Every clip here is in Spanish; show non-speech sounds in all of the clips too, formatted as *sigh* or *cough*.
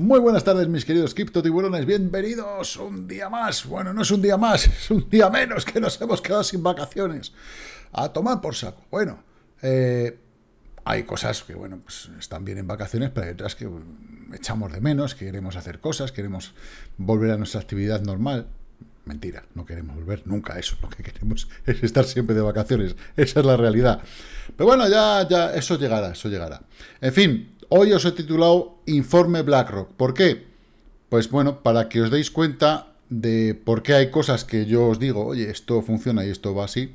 Muy buenas tardes mis queridos tiburones bienvenidos un día más, bueno no es un día más, *laughs* es un día menos que nos hemos quedado sin vacaciones, a tomar por saco, bueno, eh, hay cosas que bueno, pues están bien en vacaciones, pero hay otras que mm, echamos de menos, que queremos hacer cosas, queremos volver a nuestra actividad normal, mentira, no queremos volver nunca a eso, lo que queremos *laughs* es estar siempre de vacaciones, esa es la realidad, pero bueno ya, ya, eso llegará, eso llegará, en fin, Hoy os he titulado Informe BlackRock. ¿Por qué? Pues bueno, para que os deis cuenta de por qué hay cosas que yo os digo, oye, esto funciona y esto va así,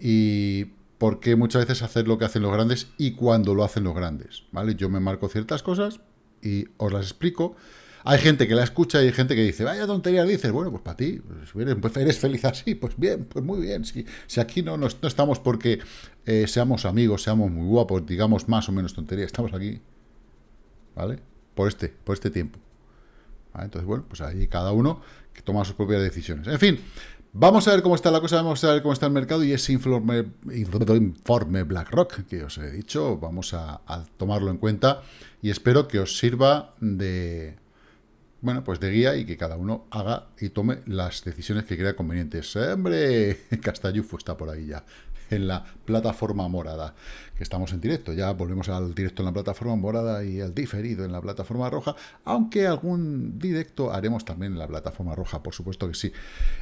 y por qué muchas veces hacer lo que hacen los grandes y cuando lo hacen los grandes, ¿vale? Yo me marco ciertas cosas y os las explico. Hay gente que la escucha y hay gente que dice, vaya tontería, dices, bueno, pues para ti, pues eres, pues feliz así, pues bien, pues muy bien. Si, aquí no, no, estamos porque eh, seamos amigos, seamos muy guapos, digamos más o menos tontería, estamos aquí ¿vale? Por este, por este tiempo. Entonces, bueno, pues ahí cada uno que toma sus propias decisiones. En fin, vamos a ver cómo está la cosa, vamos a ver cómo está el mercado y ese informe, informe BlackRock que os he dicho, vamos a tomarlo en cuenta y espero que os sirva de, bueno, pues de guía y que cada uno haga y tome las decisiones que crea convenientes. ¡Hombre! *laughs* Castayufo pues está por ahí ya, en la plataforma morada, que estamos en directo. Ya volvemos al directo en la plataforma morada y al diferido en la plataforma roja, aunque algún directo haremos también en la plataforma roja, por supuesto que sí.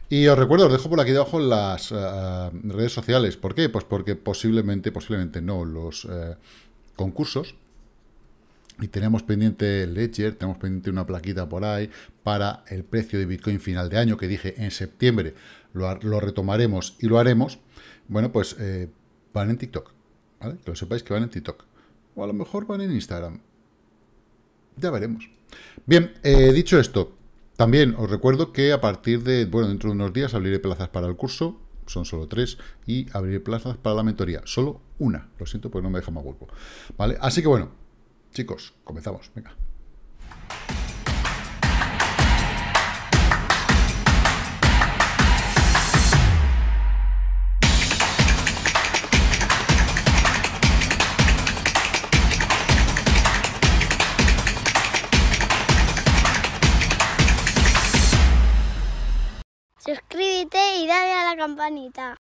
Y os recuerdo, os dejo por aquí debajo las eh, redes sociales. ¿Por qué? Pues porque posiblemente, posiblemente no, los eh, concursos y tenemos pendiente el Ledger, tenemos pendiente una plaquita por ahí para el precio de Bitcoin final de año, que dije en septiembre lo, retomaremos y lo haremos. Bueno, pues eh, van en TikTok, ¿vale? Que lo sepáis que van en TikTok. O a lo mejor van en Instagram. Ya veremos. Bien, eh, dicho esto, también os recuerdo que a partir de, bueno, dentro de unos días abriré plazas para el curso, son solo tres, y abriré plazas para la mentoría, solo una. Lo siento, porque no me deja más hueco. ¿Vale? Así que bueno, Chicos, comenzamos, venga. Suscríbete y dale a la campanita.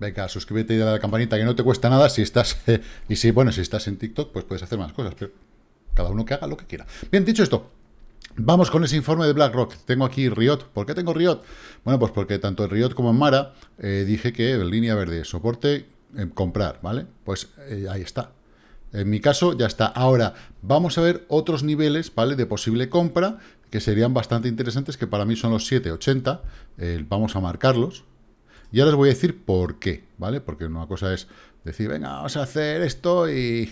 Venga, suscríbete y dale a la campanita que no te cuesta nada si estás... *laughs* Eh, y si, bueno, si estás en TikTok, pues puedes hacer más cosas, pero cada uno que haga lo que quiera. Bien, dicho esto, Vamos con ese informe de BlackRock. Tengo aquí Riot. ¿Por qué tengo Riot? Bueno, pues porque tanto en Riot como en Mara eh, dije que en línea verde, soporte, eh, comprar, ¿vale? Pues ahí está. En mi caso ya está. Ahora, vamos a ver otros niveles, ¿vale? De posible compra, que serían bastante interesantes, que para mí son los 7,80. vamos a marcarlos. Y ahora voy a decir por qué, ¿vale? Porque una cosa es decir, venga, vamos a hacer esto y,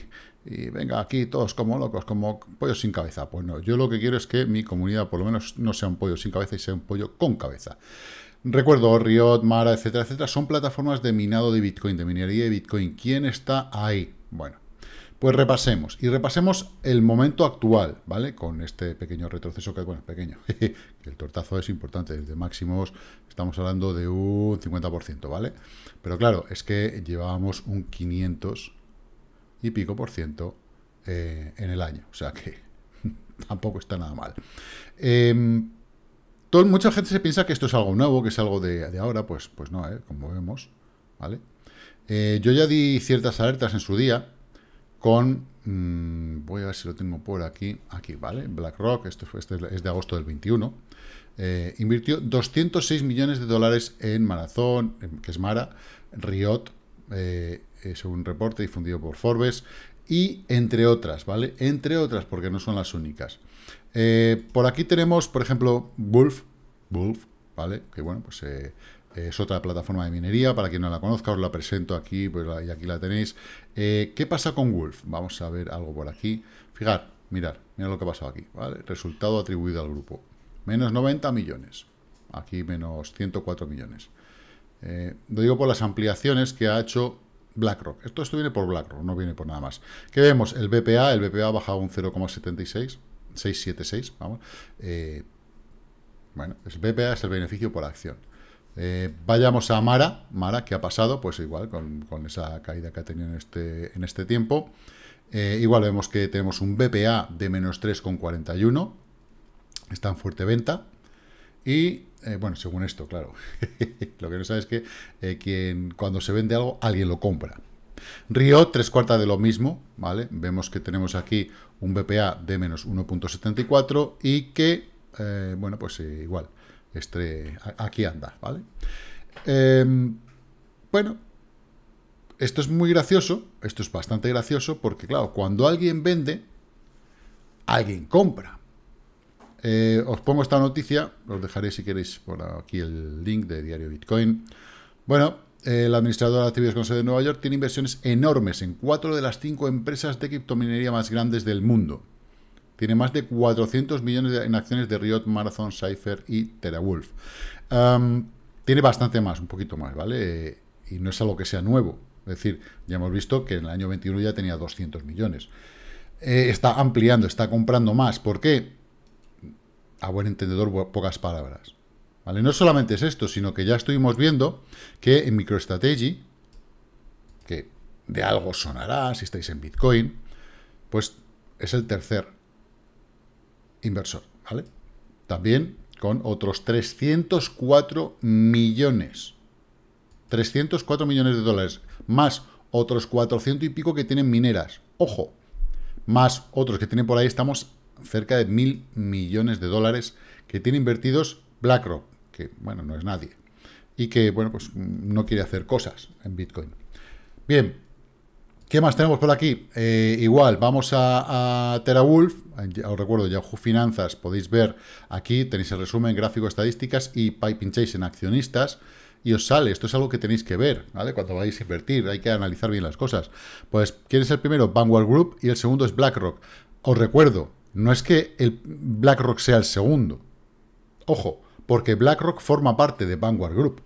venga, aquí todos como locos, como pollos sin cabeza. Pues no, yo lo que quiero es que mi comunidad por lo menos no sea un pollo sin cabeza y sea un pollo con cabeza. Recuerdo, Riot, Mara, etcétera, etcétera, son plataformas de minado de Bitcoin, de minería de Bitcoin. ¿Quién está ahí? Bueno, pues repasemos, y repasemos el momento actual, ¿vale? Con este pequeño retroceso que, bueno, pequeño, *laughs* el tortazo es importante, desde máximos estamos hablando de un 50%, ¿vale? Pero claro, es que llevábamos un 500 y pico por ciento eh, en el año, o sea que *laughs* tampoco está nada mal. Em, mucha gente se piensa que esto es algo nuevo, que es algo de, ahora, pues, pues no, ¿eh? Como vemos, ¿vale? Eh, yo ya di ciertas alertas en su día, con, mm, voy a ver si lo tengo por aquí, aquí, ¿vale? BlackRock, esto fue, este es de agosto del 21, eh, invirtió 206 millones de dólares en Marathon, que es Mara, Riot, eh, es eh, un reporte difundido por Forbes, y entre otras, ¿vale? Entre otras, porque no son las únicas. Eh, por aquí tenemos, por ejemplo, Wolf, Wolf, ¿vale? Que bueno, pues es otra plataforma de minería, para quien no la conozca, os la presento aquí pues, y aquí la tenéis. Eh, ¿Qué pasa con Wolf? Vamos a ver algo por aquí. Fijar, mirar, mirad lo que ha pasado aquí. Resultado atribuido al grupo. Menos 90 millones. Aquí menos 104 millones. Eh, lo digo por las ampliaciones que ha hecho BlackRock. Esto, esto viene por BlackRock, no viene por nada más. ¿Qué vemos? El BPA, el BPA ha bajado un 0,76, 676, vamos. Eh, bueno, el BPA es el beneficio por acción. Eh, vayamos a Mara. Mara, ¿qué ha pasado? Pues igual, con, esa caída que ha tenido en este, en este tiempo. Eh, igual vemos que tenemos un BPA de menos 3,41. Está en fuerte venta. Y, eh, bueno, según esto, claro. *laughs* lo que no sabes es que quien, cuando se vende algo, alguien lo compra. Río, tres cuartas de lo mismo, ¿vale? Vemos que tenemos aquí un BPA de menos 1.74 y que, bueno, pues igual, aquí anda, ¿vale? Em, bueno, esto es muy gracioso, esto es bastante gracioso, porque claro, cuando alguien vende, alguien compra. Eh, os pongo esta noticia, os dejaré si queréis por aquí el link de Diario Bitcoin. Bueno, el eh, administrador de actividades con de Nueva York tiene inversiones enormes en cuatro de las cinco empresas de criptominería más grandes del mundo. Tiene más de 400 millones en acciones de Riot, Marathon, Cypher y TeraWolf. tiene bastante más, un poquito más, ¿vale? Eh, y no es algo que sea nuevo. Es decir, ya hemos visto que en el año 21 ya tenía 200 millones. Eh, está ampliando, está comprando más. ¿Por qué? A buen entendedor, pocas palabras. ¿Vale? No solamente es esto, sino que ya estuvimos viendo que en MicroStrategy, que de algo sonará si estáis en Bitcoin, pues es el tercer inversor, ¿vale? También con otros 304 millones. 304 millones de dólares, más otros 400 y pico que tienen mineras. Ojo, más otros que tienen por ahí, estamos cerca de mil millones de dólares que tiene invertidos BlackRock, que, bueno, no es nadie. Y que, bueno, pues no quiere hacer cosas en Bitcoin. Bien, ¿Qué más tenemos por aquí? Eh, igual, vamos a, a TeraWolf, os recuerdo, Yahoo Finanzas, podéis ver aquí, tenéis el resumen, gráfico, estadísticas y Piping en accionistas, y os sale, esto es algo que tenéis que ver, ¿vale? Cuando vais a invertir, hay que analizar bien las cosas. Pues, ¿quién es el primero? Vanguard Group, y el segundo es BlackRock. Os recuerdo, no es que el BlackRock sea el segundo, ojo, porque BlackRock forma parte de Vanguard Group.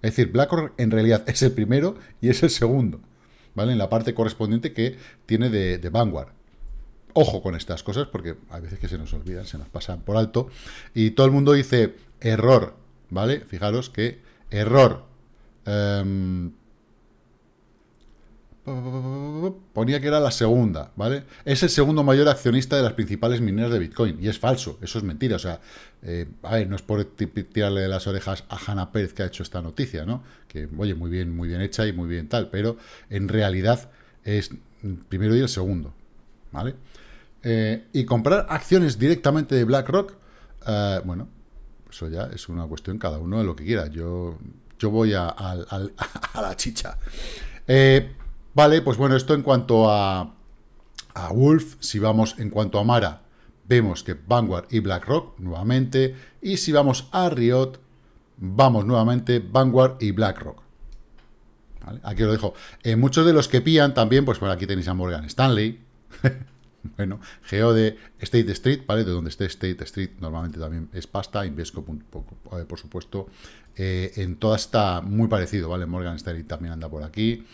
Es decir, BlackRock en realidad es el primero y es el segundo. ¿vale? En la parte correspondiente que tiene de, de Vanguard ojo con estas cosas porque a veces que se nos olvidan, se nos pasan por alto. Y todo el mundo dice error, ¿vale? Fijaros que error. Em, ponía que era la segunda, ¿vale? Es el segundo mayor accionista de las principales mineras de Bitcoin, y es falso, eso es mentira, o sea, eh, a ver, no es por tirarle de las orejas a Hannah Pérez que ha hecho esta noticia, ¿no? Que, oye, muy bien, muy bien hecha y muy bien tal, pero en realidad es primero y el segundo, ¿vale? Eh, y comprar acciones directamente de BlackRock, eh, bueno, eso ya es una cuestión cada uno de lo que quiera, yo, yo voy a, *laughs* a la chicha. Eh, Vale, pues bueno, esto en cuanto a, Wolf, si vamos en cuanto a Mara, vemos que Vanguard y BlackRock nuevamente, y si vamos a Riot, vamos nuevamente Vanguard y BlackRock. ¿Vale? Aquí lo dejo. Eh, muchos de los que pían también, pues por aquí tenéis a Morgan Stanley, *laughs* bueno, de State Street, ¿vale? De donde esté State Street normalmente también es pasta, Invesco, eh, por supuesto, eh, en toda está muy parecido, ¿vale? Morgan Stanley también anda por aquí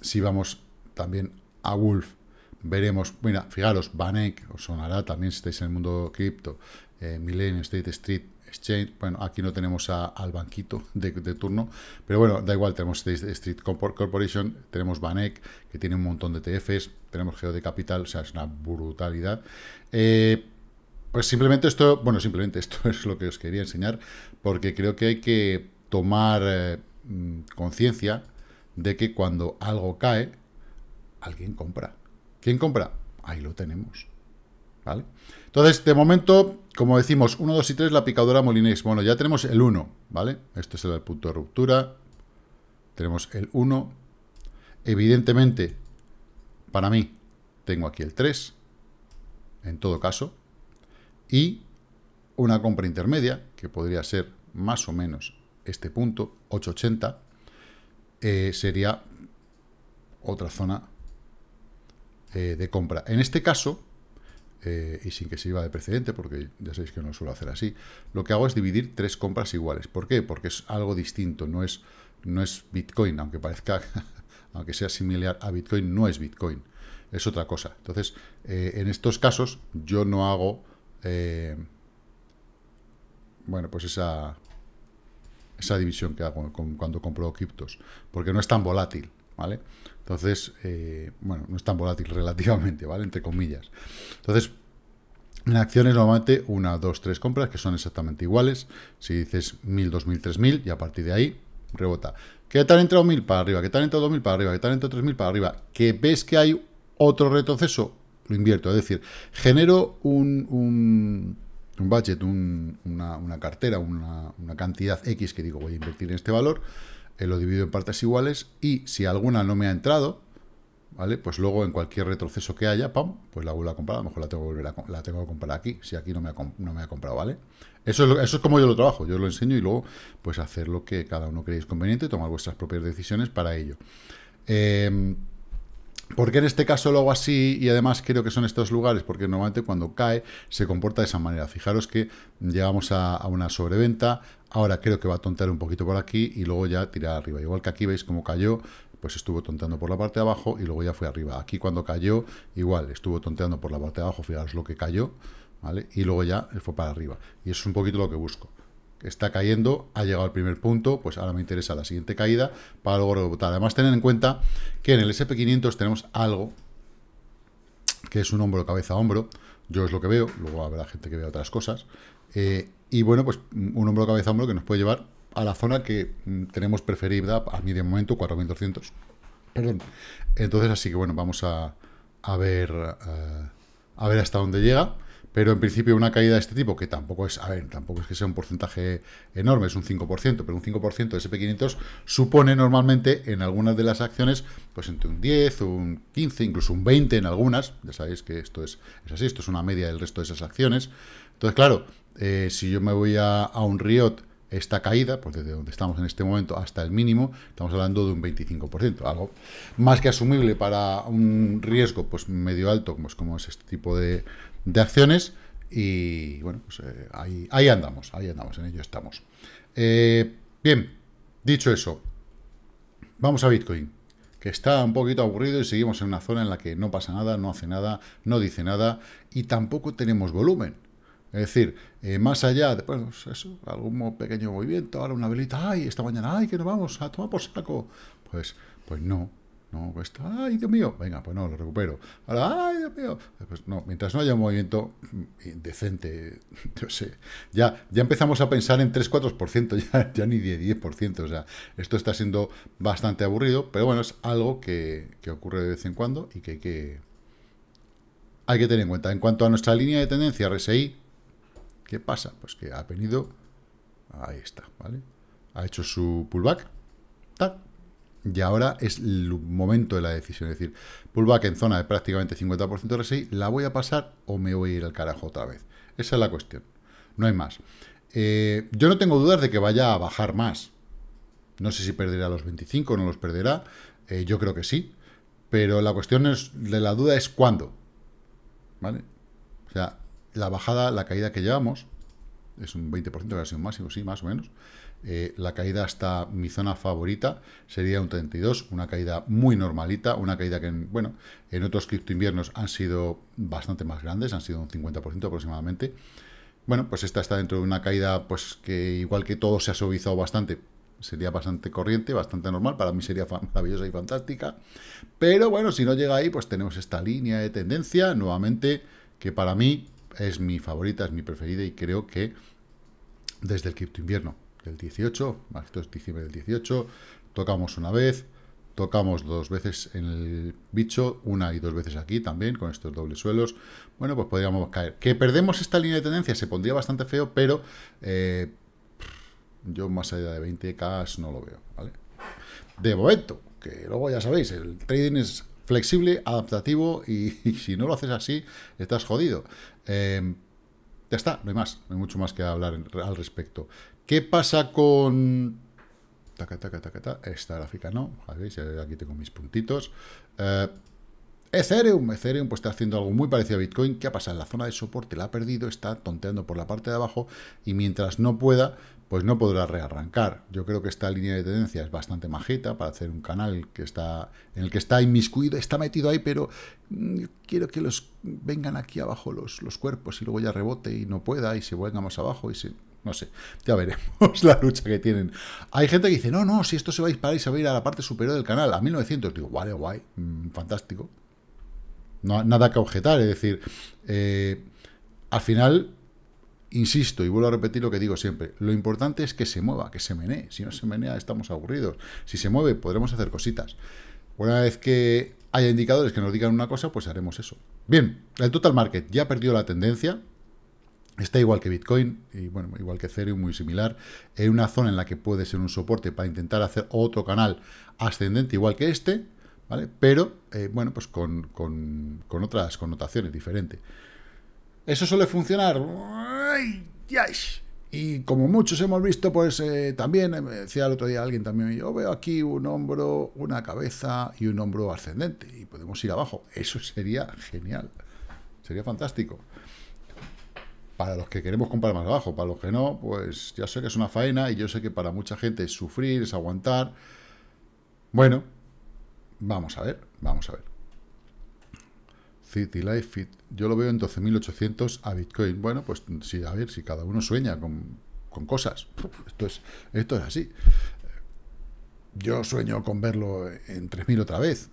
si vamos también a Wolf, veremos, mira, fijaros, Banek, os sonará también si estáis en el mundo cripto, eh, State Street Exchange, bueno, aquí no tenemos al banquito de, turno, pero bueno, da igual, tenemos State Street Corporation, tenemos Banek, que tiene un montón de e TFs, tenemos Geo de Capital, o sea, es una brutalidad. Eh, pues simplemente esto, bueno, simplemente *laughs* esto es lo que os quería enseñar, porque creo que hay que tomar eh, mm, conciencia de que cuando algo cae, alguien compra. ¿Quién compra? Ahí lo tenemos. ¿Vale? Entonces, de momento, como decimos, 1, 2 y 3, la picadora Molinex. Bueno, ya tenemos el 1, ¿vale? Este es el punto de ruptura. Tenemos el 1. Evidentemente, para mí, tengo aquí el 3, en todo caso. Y una compra intermedia, que podría ser más o menos este punto, 880, eh, sería otra zona eh, de compra. En este caso, eh, y sin que se iba de precedente, porque ya sabéis que no suelo hacer así, lo que hago es dividir tres compras iguales. ¿Por qué? Porque es algo distinto, no es, no es Bitcoin, aunque parezca, *laughs* aunque sea similar a Bitcoin, no es Bitcoin, es otra cosa. Entonces, en estos casos, yo no hago, bueno, pues esa, esa división que hago cuando compro criptos, porque no es tan volátil, ¿vale? Entonces, eh, bueno, no es tan volátil *laughs* relativamente, ¿vale? Entre comillas. Entonces, en acciones normalmente una, dos, tres compras que son exactamente iguales. Si dices 1000, 2000, 3000 y a partir de ahí rebota. ¿Qué tal entrado 1000 para arriba? ¿Qué tal entrado 2000 para arriba? ¿Qué tal tres 3000 para arriba? ¿Que ves que hay otro retroceso? Lo invierto. Es decir, genero un un budget, una, cartera, una, cantidad X que digo voy a invertir en este valor, eh, lo divido en partes iguales y si alguna no me ha entrado, ¿vale? Pues luego en cualquier retroceso que haya, pam, pues la vuelvo a comprar, a lo mejor la tengo que, volver a, la tengo que comprar aquí, si aquí no me ha, no me ha comprado, ¿vale? Eso es, eso es como yo lo trabajo, yo os lo enseño y luego pues hacer lo que cada uno creéis conveniente, tomar vuestras propias decisiones para ello. Em, ¿Por qué en este caso lo hago así y además creo que son estos lugares? Porque normalmente cuando cae se comporta de esa manera. Fijaros que llegamos a, una sobreventa, ahora creo que va a tontear un poquito por aquí y luego ya tirar arriba. Igual que aquí veis cómo cayó, pues estuvo tonteando por la parte de abajo y luego ya fue arriba. Aquí cuando cayó, igual, estuvo tonteando por la parte de abajo, fijaros lo que cayó, ¿vale? Y luego ya fue para arriba. Y eso es un poquito lo que busco está cayendo, ha llegado al primer punto, pues ahora me interesa la siguiente caída para luego rebotar. Además, tener en cuenta que en el SP500 tenemos algo que es un hombro cabeza hombro, yo es lo que veo, luego habrá gente que vea otras cosas, eh, y bueno, pues mm, un hombro cabeza hombro que nos puede llevar a la zona que mm, tenemos preferida, a mí de momento, 4200, perdón. Entonces, así que bueno, vamos a, ver, eh, a ver hasta dónde llega. Pero en principio una caída de este tipo, que tampoco es, a ver, tampoco es que sea un porcentaje enorme, es un 5%, pero un 5% de SP500 supone normalmente en algunas de las acciones, pues entre un 10, un 15, incluso un 20 en algunas, ya sabéis que esto es, es así, esto es una media del resto de esas acciones. Entonces, claro, eh, si yo me voy a, un Riot esta caída, pues desde donde estamos en este momento hasta el mínimo, estamos hablando de un 25%, algo más que asumible para un riesgo pues medio alto, es pues como es este tipo de, de acciones. Y bueno, pues, eh, ahí, andamos, ahí andamos, en ello estamos. Eh, bien, dicho eso, vamos a Bitcoin, que está un poquito aburrido y seguimos en una zona en la que no pasa nada, no hace nada, no dice nada y tampoco tenemos volumen. Es decir, eh, más allá de pues eso, algún pequeño movimiento, ahora una velita, ay, esta mañana, ay, que nos vamos a tomar por saco. Pues, pues no, no cuesta. ¡Ay, Dios mío! Venga, pues no, lo recupero. Ahora, ¡ay, Dios mío! Pues no, mientras no haya un movimiento mm, decente, yo *laughs* sé. Ya, ya empezamos a pensar en 3-4%, *laughs* ya, ya ni 10, 10%. O sea, esto está siendo bastante aburrido, pero bueno, es algo que, que ocurre de vez en cuando y que hay que, hay que tener en cuenta. En cuanto a nuestra línea de tendencia, RSI, ¿qué pasa? Pues que ha venido... Ahí está, ¿vale? Ha hecho su pullback. ¡Tac! Y ahora es el momento de la decisión. Es decir, pullback en zona de prácticamente 50% de RSI, ¿la voy a pasar o me voy a ir al carajo otra vez? Esa es la cuestión. No hay más. Eh, yo no tengo dudas de que vaya a bajar más. No sé si perderá los 25 no los perderá. Eh, yo creo que sí. Pero la cuestión es, de la duda es cuándo. ¿Vale? O sea, la bajada, la caída que llevamos, es un 20% sido un máximo, sí, más o menos. Eh, la caída hasta mi zona favorita sería un 32, una caída muy normalita, una caída que, en, bueno, en otros criptoinviernos inviernos han sido bastante más grandes, han sido un 50% aproximadamente. Bueno, pues esta está dentro de una caída, pues que igual que todo se ha suavizado bastante, sería bastante corriente, bastante normal, para mí sería maravillosa y fantástica. Pero bueno, si no llega ahí, pues tenemos esta línea de tendencia, nuevamente, que para mí es mi favorita, es mi preferida y creo que desde el cripto invierno del 18, esto es diciembre del 18, tocamos una vez, tocamos dos veces en el bicho, una y dos veces aquí también, con estos dobles suelos, bueno, pues podríamos caer. Que perdemos esta línea de tendencia se pondría bastante feo, pero eh, yo más allá de 20K no lo veo, De momento, que luego ya sabéis, el trading es flexible, adaptativo *laughs* y, si no lo haces así, estás jodido. Em, ya está, no hay más, no hay mucho más que hablar al respecto. ¿Qué pasa con... Esta gráfica no, aquí tengo mis puntitos. Eh, Ethereum, Ethereum pues está haciendo algo muy parecido a Bitcoin. ¿Qué ha pasado? La zona de soporte la ha perdido, está tonteando por la parte de abajo y mientras no pueda, pues no podrá rearrancar. Yo creo que esta línea de tendencia es bastante majita para hacer un canal que está en el que está inmiscuido, está metido ahí, pero mm, quiero que los vengan aquí abajo los, cuerpos y luego ya rebote y no pueda y se vuelvan más abajo y se... No sé, ya veremos *laughs* la lucha que tienen. Hay gente que dice, no, no, si esto se va a disparar y se va a ir a la parte superior del canal, a 1900. Digo, vale, guay, mm, fantástico. No, nada que objetar, es decir, eh, al final insisto y vuelvo a repetir lo que digo siempre, lo importante es que se mueva, que se menee. Si no se menea, estamos aburridos. Si se mueve, podremos hacer cositas. Una vez que haya indicadores que nos digan una cosa, pues haremos eso. Bien, el total market ya perdió la tendencia. Está igual que Bitcoin, y bueno, igual que Ethereum, muy similar, en una zona en la que puede ser un soporte para intentar hacer otro canal ascendente igual que este, ¿vale? Pero, eh, bueno, pues con, con otras connotaciones diferentes. Eso suele funcionar. Y como muchos hemos visto, pues eh, también, eh, decía el otro día alguien también, yo veo aquí un hombro, una cabeza y un hombro ascendente. Y podemos ir abajo. Eso sería genial. Sería fantástico. Para los que queremos comprar más abajo, para los que no, pues ya sé que es una faena y yo sé que para mucha gente es sufrir, es aguantar. Bueno, vamos a ver, vamos a ver. City Life Fit, yo lo veo en 12.800 a Bitcoin. Bueno, pues sí, a ver, si cada uno sueña con, cosas, esto es, esto es así. Yo sueño con verlo en 3.000 otra vez,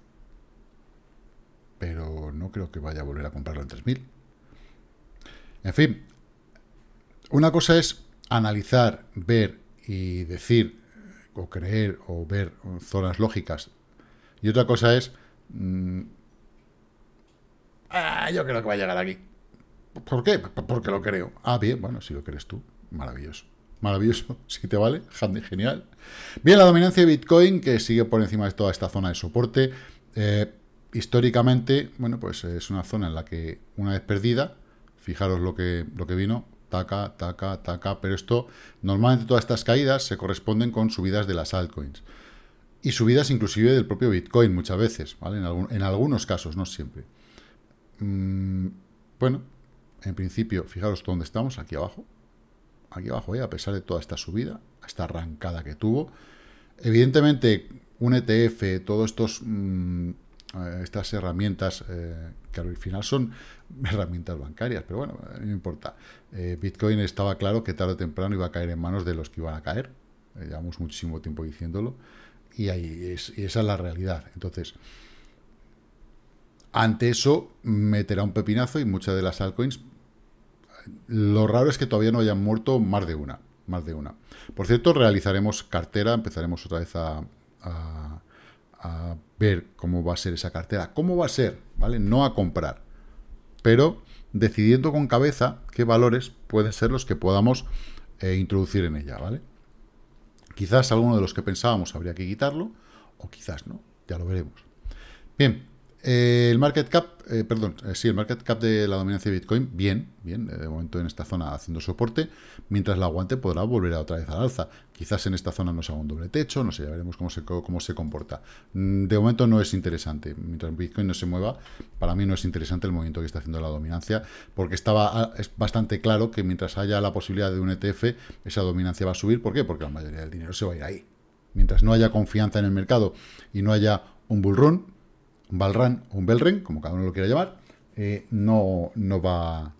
pero no creo que vaya a volver a comprarlo en 3.000. En fin, una cosa es analizar, ver y decir, o creer, o ver zonas lógicas, y otra cosa es... Mm, Ah, yo creo que va a llegar aquí. ¿Por qué? Porque lo creo. Ah, bien, bueno, si lo crees tú, maravilloso. Maravilloso, *laughs* si te vale, genial. Bien, la dominancia de Bitcoin, que sigue por encima de toda esta zona de soporte. Eh, históricamente, bueno, pues es una zona en la que una vez perdida, fijaros lo que, lo que vino, taca, taca, taca, pero esto, normalmente todas estas caídas se corresponden con subidas de las altcoins. Y subidas inclusive del propio Bitcoin muchas veces, ¿vale? en algunos casos, no siempre. Mm, bueno, en principio, fijaros dónde estamos, aquí abajo. Aquí abajo, eh, a pesar de toda esta subida, esta arrancada que tuvo. Evidentemente, un ETF, todos estos... Mm, eh, estas herramientas eh, que al final son *laughs* herramientas bancarias, pero bueno, no importa. Bitcoin estaba claro que tarde o temprano iba a caer en manos de los que iban a caer. llevamos muchísimo tiempo diciéndolo. Y ahí es, y esa es la realidad. Entonces, ante eso, meterá un pepinazo y muchas de las altcoins. Lo raro es que todavía no hayan muerto más de una. Más de una. Por cierto, realizaremos cartera, empezaremos otra vez a, ver cómo va a ser esa cartera. ¿Cómo va a ser? ¿Vale? No a comprar. Pero decidiendo con cabeza qué valores pueden ser los que podamos eh, introducir en ella, ¿vale? Quizás alguno de los que pensábamos habría que quitarlo, o quizás no, ya lo veremos. Bien, eh, el market cap, eh, perdón, eh, sí, el market cap de la dominancia de Bitcoin, bien, bien, de momento en esta zona haciendo soporte, mientras la aguante podrá volver a otra vez al alza. Quizás en esta zona se haga un doble techo, no sé, ya veremos cómo se, cómo se comporta. Mm, de momento no es interesante, mientras Bitcoin no se mueva, para mí no es interesante el movimiento que está haciendo la dominancia, porque estaba ah, es bastante claro que mientras haya la posibilidad de un ETF, esa dominancia va a subir, ¿por qué? Porque la mayoría del dinero se va a ir ahí. Mientras no haya confianza en el mercado y no haya un bull run, Valran o un Belren, como cada uno lo quiera llamar, eh, no, no, va,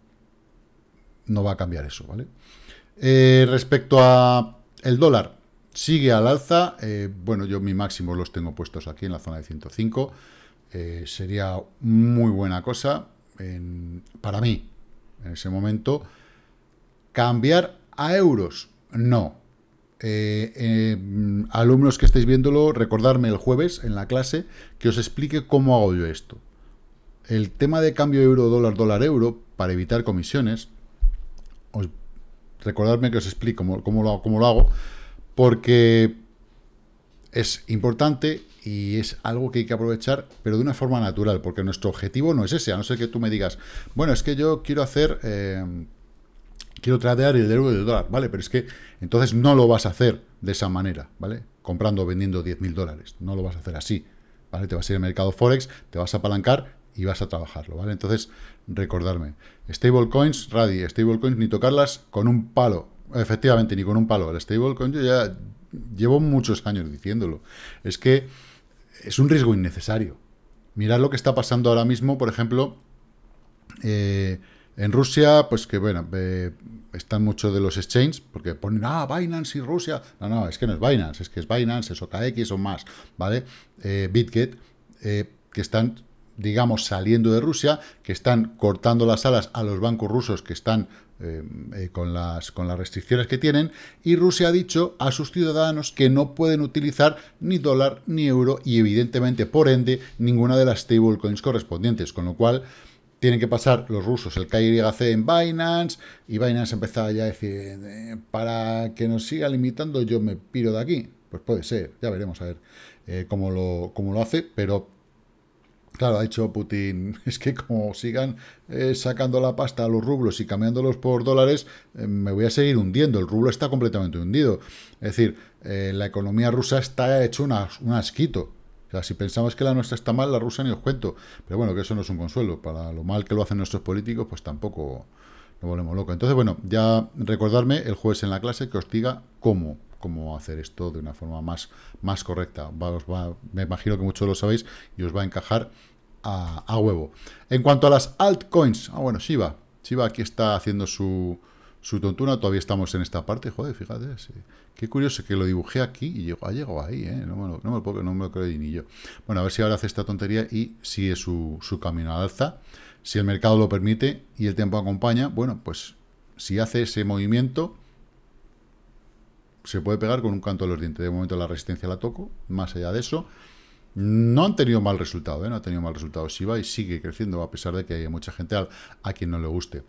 no va a cambiar eso, ¿vale? Eh, respecto a el dólar, sigue al alza. Eh, bueno, yo mi máximo los tengo puestos aquí en la zona de 105. sería muy buena cosa para mí en ese momento. ¿Cambiar a euros? No, eh, eh, alumnos que estáis viéndolo, recordarme el jueves en la clase que os explique cómo hago yo esto. El tema de cambio euro-dólar, dólar-euro, para evitar comisiones, os, recordadme que os explique cómo, lo, hago, porque es importante y es algo que hay que aprovechar, pero de una forma natural, porque nuestro objetivo no es ese, a no ser que tú me digas, bueno, es que yo quiero hacer... Eh, quiero tradear el euro de dólar, ¿vale? Pero es que entonces no lo vas a hacer de esa manera, ¿vale? Comprando o vendiendo 10.000 dólares, no lo vas a hacer así, ¿vale? Te vas a ir al mercado Forex, te vas a apalancar y vas a trabajarlo, ¿vale? Entonces, recordarme, stablecoins, Radi, stablecoins, ni tocarlas con un palo, efectivamente, ni con un palo. El stablecoin yo ya llevo muchos años diciéndolo, es que es un riesgo innecesario. Mirad lo que está pasando ahora mismo, por ejemplo, eh, en Rusia, pues que bueno, están muchos de los exchanges, porque ponen, ah, Binance y Rusia. No, no, es que no es Binance, es que es Binance, es OKX o más, ¿vale? Eh, BitGet, eh, que están, digamos, saliendo de Rusia, que están cortando las alas a los bancos rusos que están eh, con, las, con las restricciones que tienen, y Rusia ha dicho a sus ciudadanos que no pueden utilizar ni dólar ni euro, y evidentemente, por ende, ninguna de las stablecoins correspondientes, con lo cual tienen que pasar los rusos el KYC en Binance, y Binance empezaba ya a decir, eh, para que nos siga limitando yo me piro de aquí. Pues puede ser, ya veremos a ver eh, cómo, lo, lo hace, pero Claro, ha dicho Putin, *laughs* es que como sigan eh, sacando la pasta a los rublos y cambiándolos por dólares, me voy a seguir hundiendo, el rublo está completamente hundido. Es decir, la economía rusa está hecho un asquito si pensamos que la nuestra está mal, la rusa ni os cuento. Pero bueno, que eso no es un consuelo. Para lo mal que lo hacen nuestros políticos, pues tampoco nos volvemos locos. Entonces, bueno, ya recordarme el jueves en la clase que os diga cómo cómo hacer esto de una forma más, más correcta. os va, me imagino que muchos lo sabéis y os va a encajar a, a huevo. En cuanto a las altcoins, ah, bueno, Shiba. Shiba aquí está haciendo su, su tontuna, todavía estamos en esta parte, joder, fíjate, qué curioso que lo dibujé aquí y llegó, ha llegado ahí, ¿eh? no, me lo, creo ni yo. Bueno, a ver si ahora hace esta tontería y sigue su, camino al alza, si el mercado lo permite y el tiempo acompaña, bueno, pues si hace ese movimiento, se puede pegar con un canto de los dientes, de momento la resistencia la toco, más allá de eso, no han tenido mal resultado, ¿eh? no ha tenido mal resultado Si va y sigue creciendo a pesar de que haya mucha gente a quien no le guste.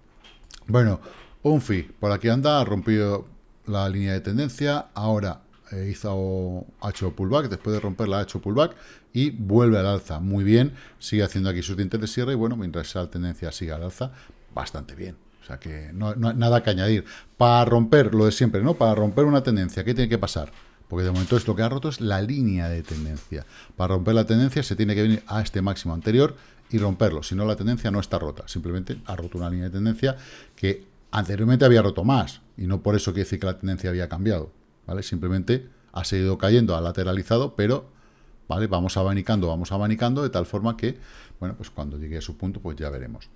Bueno, Unfi, por aquí anda, ha rompido la línea de tendencia, ahora eh, hizo, ha hecho pullback, después de romperla ha hecho pullback y vuelve al alza, muy bien, sigue haciendo aquí sus dientes de sierra y bueno, mientras esa tendencia siga al alza, bastante bien. O sea que no, nada que añadir. Para romper lo de siempre, ¿no? Para romper una tendencia, ¿qué tiene que pasar? Porque de momento es lo que ha roto es la línea de tendencia. Para romper la tendencia se tiene que venir a este máximo anterior y romperlo. Si no, la tendencia no está rota. Simplemente ha roto una línea de tendencia que Anteriormente había roto más, y no por eso quiere decir que la tendencia había cambiado, ¿vale? Simplemente ha seguido cayendo, ha lateralizado, pero, ¿vale? Vamos abanicando, vamos abanicando, de tal forma que, bueno, pues cuando llegue a su punto, pues ya veremos.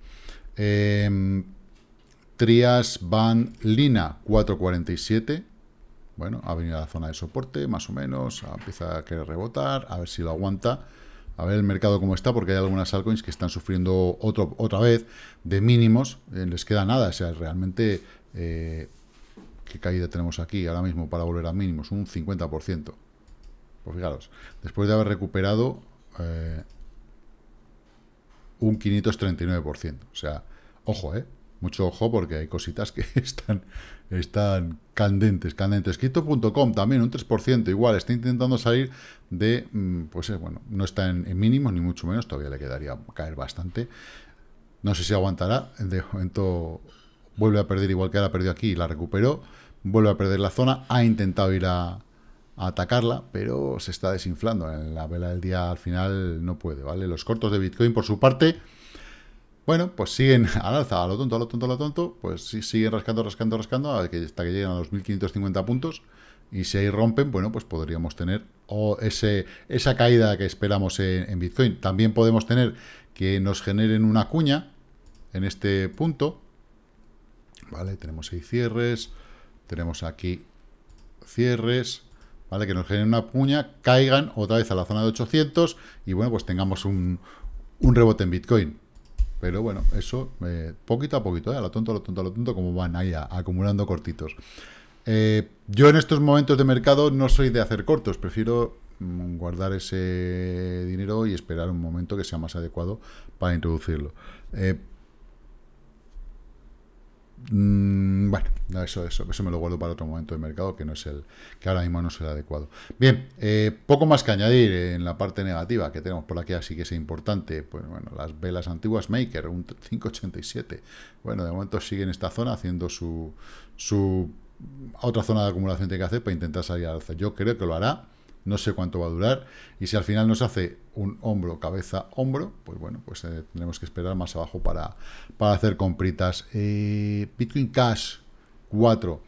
Em, Trias Van Lina 447, bueno, ha venido a la zona de soporte, más o menos, empieza a querer rebotar, a ver si lo aguanta a ver el mercado cómo está, porque hay algunas altcoins que están sufriendo otra vez de mínimos, eh, les queda nada, o sea, realmente, eh, ¿qué caída tenemos aquí ahora mismo para volver a mínimos? Un 50%. Pues fijaros, después de haber recuperado eh, un 539%, o sea, ojo, ¿eh? Mucho ojo porque hay cositas que *laughs* están, están candentes, candentes. Crypto.com también un 3%, igual, está intentando salir de, mm, pues eh, bueno, no está en, mínimos ni mucho menos, todavía le quedaría caer bastante. No sé si aguantará, de momento vuelve a perder igual que ahora perdió aquí y la recuperó, vuelve a perder la zona, ha intentado ir a, a atacarla, pero se está desinflando. En la vela del día al final no puede, ¿vale? Los cortos de Bitcoin, por su parte, bueno, pues siguen *laughs* al alza, a lo tonto, a lo tonto, a lo tonto, pues siguen rascando, rascando, rascando hasta que lleguen a los 1550 puntos. Y si ahí rompen, bueno, pues podríamos tener o esa caída que esperamos en, Bitcoin. También podemos tener que nos generen una cuña en este punto. Vale, tenemos seis cierres, tenemos aquí cierres, ¿vale? Que nos generen una cuña, caigan otra vez a la zona de 800 y bueno, pues tengamos un, un rebote en Bitcoin. Pero bueno, eso eh, poquito a poquito, eh, a lo tonto, a lo tonto, a lo tonto, como van ahí acumulando cortitos. Eh, yo en estos momentos de mercado no soy de hacer cortos, prefiero mm, guardar ese dinero y esperar un momento que sea más adecuado para introducirlo. Mm, bueno, eso, eso, eso me lo guardo para otro momento de mercado que no es el que ahora mismo no es el adecuado. Bien, eh, poco más que añadir en la parte negativa que tenemos por aquí, así que es importante. Pues bueno, las velas antiguas Maker, un 587. Bueno, de momento sigue en esta zona haciendo su, su otra zona de acumulación que hacer para intentar salir al alza. Yo creo que lo hará no sé cuánto va a durar, y si al final nos hace un hombro, cabeza, hombro, pues bueno, pues tenemos eh, tendremos que esperar más abajo para, hacer compritas. Eh, Bitcoin Cash 4.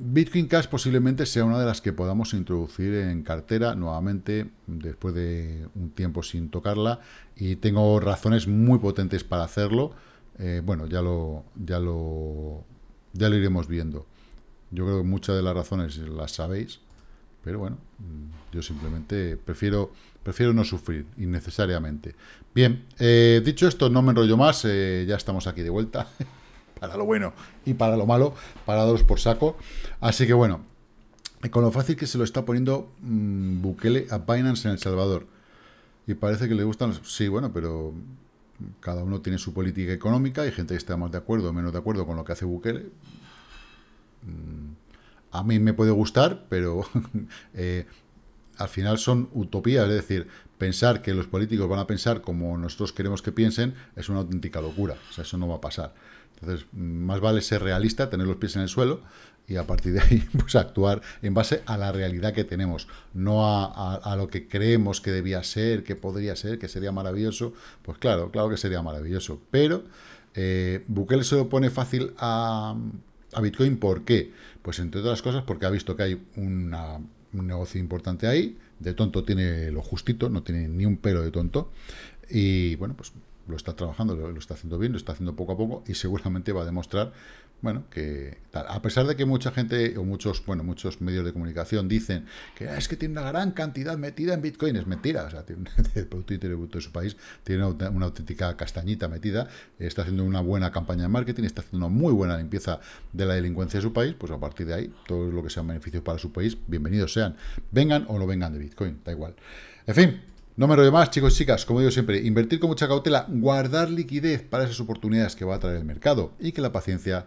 Bitcoin Cash posiblemente sea una de las que podamos introducir en cartera nuevamente después de un tiempo sin tocarla y tengo razones muy potentes para hacerlo. Eh, bueno, ya lo, ya lo, ya lo iremos viendo. Yo creo que muchas de las razones las sabéis, pero bueno, mm, yo simplemente prefiero, prefiero no sufrir innecesariamente. Bien, eh, dicho esto, no me enrollo más, eh, ya estamos aquí de vuelta. *laughs* para lo bueno y para lo malo, para por saco. Así que bueno, eh, con lo fácil que se lo está poniendo mm, Bukele a Binance en El Salvador. Y parece que le gustan... Sí, bueno, pero cada uno tiene su política económica, y gente que está más de acuerdo o menos de acuerdo con lo que hace Bukele. Mm, a mí me puede gustar, pero *laughs* eh, al final son utopías, es decir, pensar que los políticos van a pensar como nosotros queremos que piensen es una auténtica locura, o sea, eso no va a pasar. Entonces, más vale ser realista, tener los pies en el suelo y a partir de ahí *laughs* pues actuar en base a la realidad que tenemos, no a, lo que creemos que debía ser, que podría ser, que sería maravilloso. Pues claro, claro que sería maravilloso. Pero eh, Bukele se opone pone fácil a, a Bitcoin, ¿por qué? Pues entre otras cosas porque ha visto que hay un negocio importante ahí, de tonto tiene lo justito, no tiene ni un pelo de tonto, y bueno, pues lo está trabajando, lo está haciendo bien, lo está haciendo poco a poco y seguramente va a demostrar bueno, que tal. A pesar de que mucha gente o muchos, bueno, muchos medios de comunicación dicen que ah, es que tiene una gran cantidad metida en Bitcoin, es mentira. O sea, tiene, *laughs* el Producto de su país tiene una, auténtica castañita metida, está haciendo una buena campaña de marketing, está haciendo una muy buena limpieza de la delincuencia de su país, pues a partir de ahí, todo lo que sean beneficio para su país, bienvenidos sean. Vengan o no vengan de Bitcoin, da igual. En fin, no me rollo más, chicos y chicas. Como digo siempre, invertir con mucha cautela, guardar liquidez para esas oportunidades que va a traer el mercado y que la paciencia